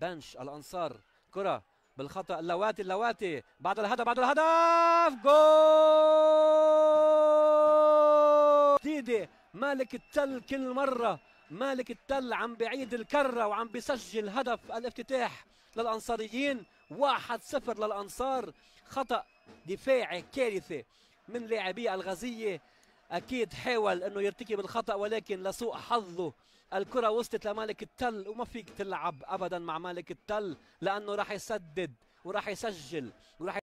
بنش الانصار كره بالخطا اللواتي اللواتي بعد الهدف بعد الهدف جول جديده مالك التل كل مره مالك التل عم بعيد الكره وعم بسجل هدف الافتتاح للانصاريين 1-0 للانصار خطا دفاعي كارثه من لاعبي الغزيه اكيد حاول انه يرتكب الخطا ولكن لسوء حظه الكره وصلت لمالك التل وما فيك تلعب ابدا مع مالك التل لانه راح يسدد وراح يسجل وراح